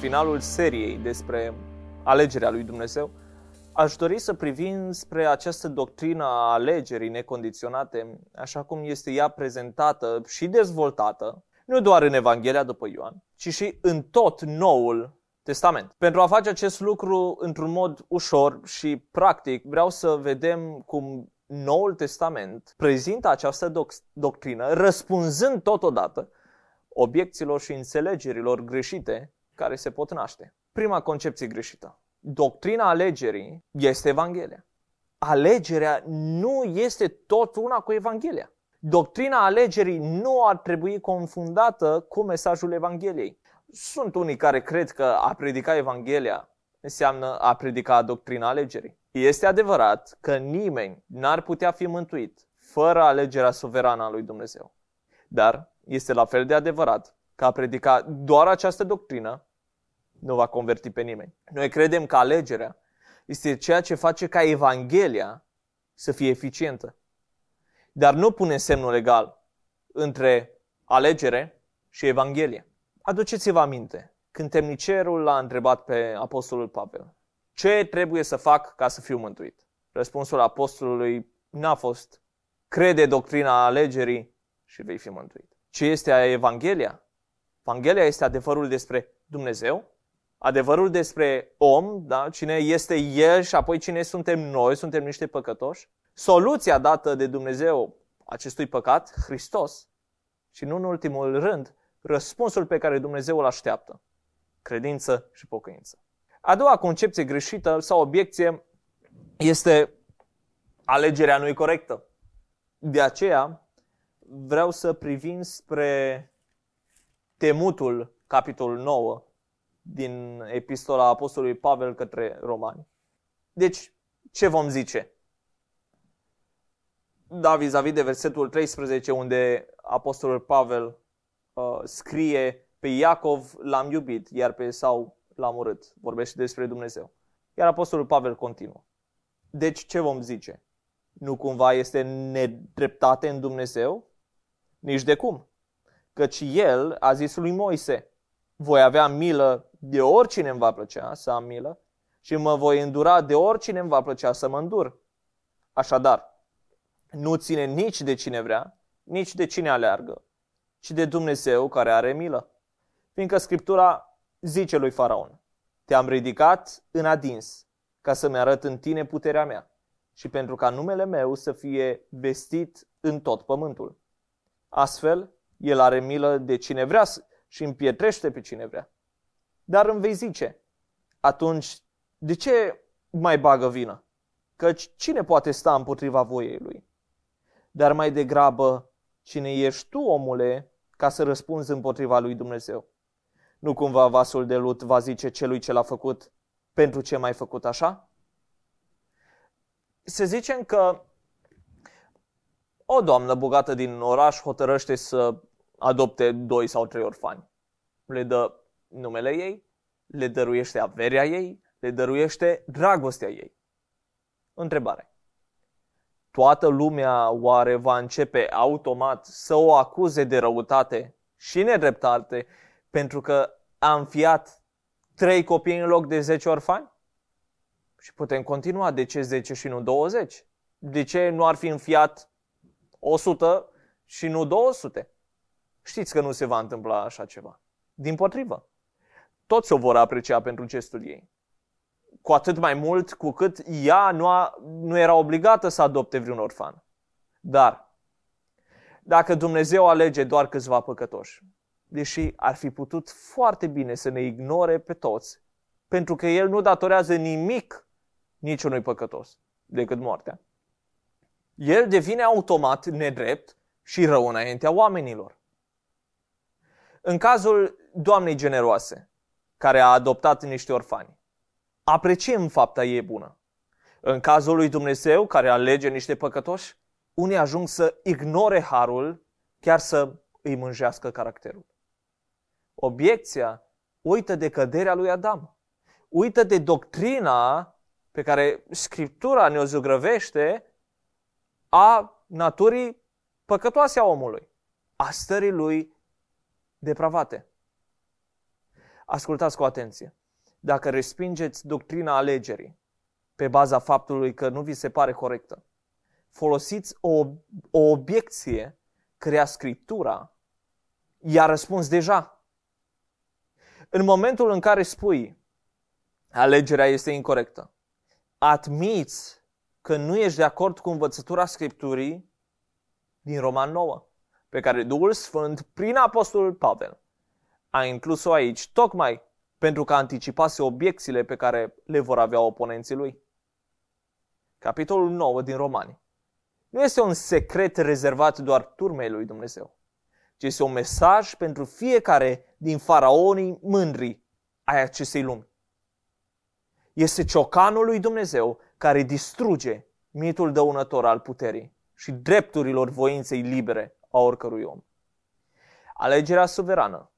finalul seriei despre alegerea lui Dumnezeu, aș dori să privim spre această doctrină a alegerii necondiționate, așa cum este ea prezentată și dezvoltată, nu doar în Evanghelia după Ioan, ci și în tot Noul Testament. Pentru a face acest lucru într-un mod ușor și practic, vreau să vedem cum Noul Testament prezintă această doc- doctrină, răspunzând totodată obiecțiilor și înțelegerilor greșite care se pot naște. Prima concepție greșită. Doctrina alegerii este Evanghelia. Alegerea nu este tot una cu Evanghelia. Doctrina alegerii nu ar trebui confundată cu mesajul Evangheliei. Sunt unii care cred că a predica Evanghelia înseamnă a predica doctrina alegerii. Este adevărat că nimeni n-ar putea fi mântuit fără alegerea suverană a lui Dumnezeu. Dar este la fel de adevărat că a predica doar această doctrină nu va converti pe nimeni. Noi credem că alegerea este ceea ce face ca Evanghelia să fie eficientă. Dar nu pune semnul egal între alegere și Evanghelie. Aduceți-vă aminte când temnicerul l-a întrebat pe apostolul Pavel, ce trebuie să fac ca să fiu mântuit? Răspunsul apostolului n-a fost, crede doctrina alegerii și vei fi mântuit. Ce este Evanghelia? Evanghelia este adevărul despre Dumnezeu, adevărul despre om, da? cine este el și apoi cine suntem noi, suntem niște păcătoși. Soluția dată de Dumnezeu acestui păcat, Hristos, și nu în ultimul rând, răspunsul pe care Dumnezeu îl așteaptă, credință și pocăință. A doua concepție greșită sau obiecție este alegerea nu corectă. De aceea vreau să privim spre temutul capitolul 9 din epistola Apostolului Pavel către romani. Deci, ce vom zice? Da, vis-a-vis de versetul 13, unde Apostolul Pavel uh, scrie pe Iacov l-am iubit, iar pe sau l-am urât. Vorbește despre Dumnezeu. Iar Apostolul Pavel continuă. Deci ce vom zice? Nu cumva este nedreptate în Dumnezeu? Nici de cum. Căci el a zis lui Moise, voi avea milă de oricine îmi va plăcea să am milă și mă voi îndura de oricine îmi va plăcea să mă îndur. Așadar, nu ține nici de cine vrea, nici de cine aleargă, ci de Dumnezeu care are milă. Fiindcă Scriptura zice lui Faraon, te-am ridicat în adins ca să-mi arăt în tine puterea mea și pentru ca numele meu să fie vestit în tot pământul. Astfel, el are milă de cine vrea și împietrește pe cine vrea. Dar îmi vei zice, atunci de ce mai bagă vină? Căci cine poate sta împotriva voiei lui? Dar mai degrabă, cine ești tu, omule, ca să răspunzi împotriva lui Dumnezeu? Nu cumva vasul de lut va zice celui ce l-a făcut, pentru ce mai făcut așa? Se zicem că o doamnă bogată din oraș hotărăște să adopte doi sau trei orfani. Le dă numele ei, le dăruiește averea ei, le dăruiește dragostea ei. Întrebare. Toată lumea oare va începe automat să o acuze de răutate și nedreptate pentru că a înfiat trei copii în loc de 10 orfani? Și putem continua. De ce 10 și nu 20? De ce nu ar fi înfiat 100 și nu 200? Știți că nu se va întâmpla așa ceva. Din potrivă, toți o vor aprecia pentru gestul ei. Cu atât mai mult cu cât ea nu, a, nu era obligată să adopte vreun orfan. Dar, dacă Dumnezeu alege doar câțiva păcătoși, deși ar fi putut foarte bine să ne ignore pe toți, pentru că El nu datorează nimic niciunui păcătos decât moartea. El devine automat nedrept și rău înaintea oamenilor. În cazul Doamnei generoase, care a adoptat niște orfani, apreciem fapta ei bună. În cazul lui Dumnezeu, care alege niște păcătoși, unii ajung să ignore harul, chiar să îi mânjească caracterul. Obiecția uită de căderea lui Adam, uită de doctrina pe care Scriptura ne-o zugrăvește a naturii păcătoase a omului, a stării lui depravate. Ascultați cu atenție. Dacă respingeți doctrina alegerii pe baza faptului că nu vi se pare corectă, folosiți o, o obiecție crea Scriptura, i-a răspuns deja. În momentul în care spui alegerea este incorrectă, admiți că nu ești de acord cu învățătura Scripturii din Roman 9 pe care Duhul Sfânt, prin Apostolul Pavel, a inclus-o aici tocmai pentru că anticipase obiecțiile pe care le vor avea oponenții lui. Capitolul 9 din Romani. Nu este un secret rezervat doar turmei lui Dumnezeu, ci este un mesaj pentru fiecare din faraonii mândri ai acestei lumi. Este ciocanul lui Dumnezeu care distruge mitul dăunător al puterii și drepturilor voinței libere a oricărui om. Alegerea suverană,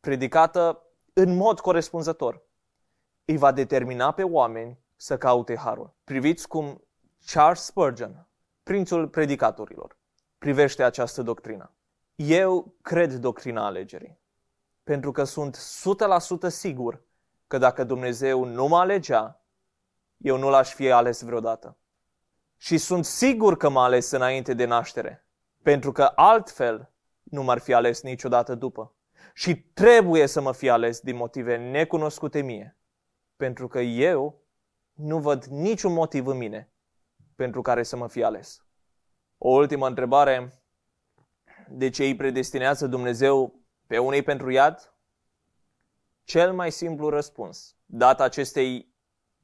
predicată în mod corespunzător, îi va determina pe oameni să caute harul. Priviți cum Charles Spurgeon, prințul predicatorilor, privește această doctrină. Eu cred doctrina alegerii, pentru că sunt 100% sigur că dacă Dumnezeu nu mă alegea, eu nu l-aș fi ales vreodată. Și sunt sigur că m-a ales înainte de naștere, pentru că altfel nu m-ar fi ales niciodată după. Și trebuie să mă fi ales din motive necunoscute mie, pentru că eu nu văd niciun motiv în mine pentru care să mă fi ales. O ultimă întrebare. De ce îi predestinează Dumnezeu pe unei pentru iad? Cel mai simplu răspuns dat acestei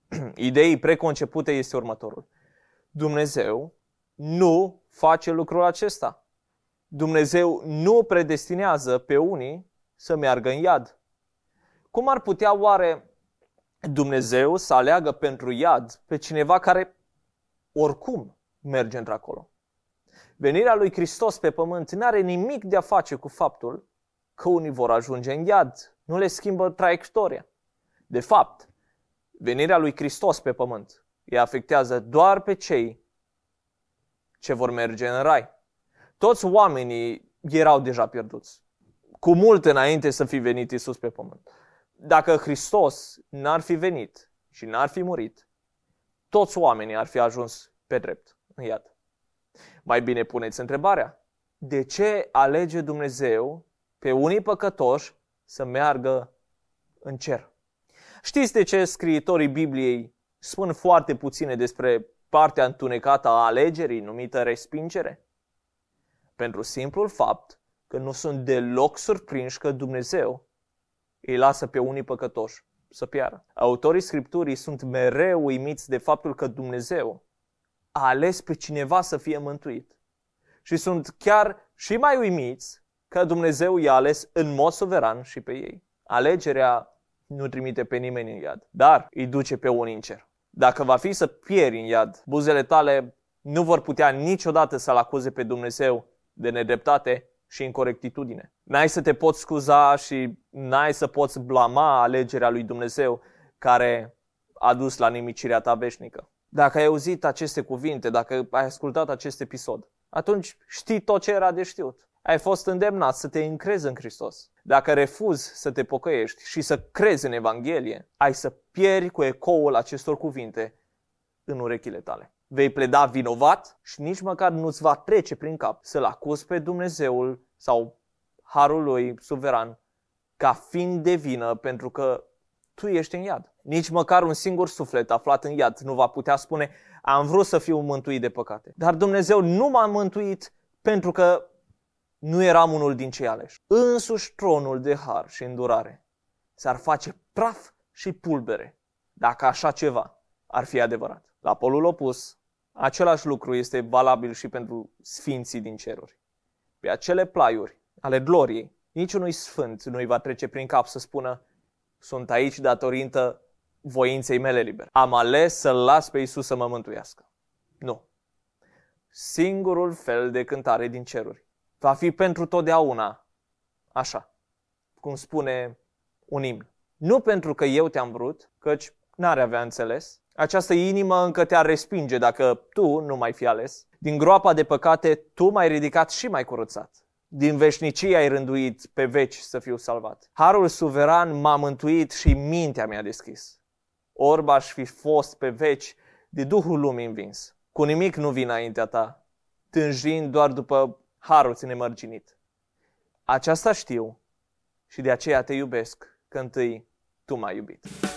idei preconcepute este următorul. Dumnezeu nu face lucrul acesta. Dumnezeu nu predestinează pe unii să meargă în iad. Cum ar putea oare Dumnezeu să aleagă pentru iad pe cineva care oricum merge într-acolo? Venirea lui Hristos pe pământ nu are nimic de a face cu faptul că unii vor ajunge în iad. Nu le schimbă traiectoria. De fapt, venirea lui Hristos pe pământ îi afectează doar pe cei ce vor merge în rai. Toți oamenii erau deja pierduți, cu mult înainte să fi venit Isus pe pământ. Dacă Hristos n-ar fi venit și n-ar fi murit, toți oamenii ar fi ajuns pe drept în iad. Mai bine puneți întrebarea, de ce alege Dumnezeu pe unii păcătoși să meargă în cer? Știți de ce scriitorii Bibliei spun foarte puține despre partea întunecată a alegerii numită respingere? Pentru simplul fapt că nu sunt deloc surprinși că Dumnezeu îi lasă pe unii păcătoși să piară. Autorii Scripturii sunt mereu uimiți de faptul că Dumnezeu a ales pe cineva să fie mântuit. Și sunt chiar și mai uimiți că Dumnezeu i-a ales în mod suveran și pe ei. Alegerea nu trimite pe nimeni în iad, dar îi duce pe unii în cer. Dacă va fi să pieri în iad, buzele tale nu vor putea niciodată să-L acuze pe Dumnezeu de nedreptate și incorectitudine. N-ai să te poți scuza și n-ai să poți blama alegerea lui Dumnezeu care a dus la nimicirea ta veșnică. Dacă ai auzit aceste cuvinte, dacă ai ascultat acest episod, atunci știi tot ce era de știut ai fost îndemnat să te încrezi în Hristos. Dacă refuzi să te pocăiești și să crezi în Evanghelie, ai să pieri cu ecoul acestor cuvinte în urechile tale. Vei pleda vinovat și nici măcar nu-ți va trece prin cap să-L acuzi pe Dumnezeul sau harul lui suveran ca fiind de vină pentru că tu ești în iad. Nici măcar un singur suflet aflat în iad nu va putea spune am vrut să fiu mântuit de păcate. Dar Dumnezeu nu m-a mântuit pentru că nu eram unul din cei aleși. Însuși tronul de har și îndurare s-ar face praf și pulbere dacă așa ceva ar fi adevărat. La polul opus, același lucru este valabil și pentru sfinții din ceruri. Pe acele plaiuri ale gloriei, niciunui sfânt nu-i va trece prin cap să spună sunt aici datorită voinței mele libere. Am ales să-L las pe Isus să mă mântuiască. Nu. Singurul fel de cântare din ceruri Va fi pentru totdeauna așa, cum spune un imn. Nu pentru că eu te-am vrut, căci n-ar avea înțeles. Această inimă încă te-ar respinge dacă tu nu mai fi ales. Din groapa de păcate tu m-ai ridicat și mai curățat. Din veșnicie ai rânduit pe veci să fiu salvat. Harul suveran m-a mântuit și mintea mi-a deschis. Orba aș fi fost pe veci de Duhul lumii învins. Cu nimic nu vin înaintea ta, tânjind doar după harul ține mărginit Aceasta știu și de aceea te iubesc, că întâi tu m-ai iubit.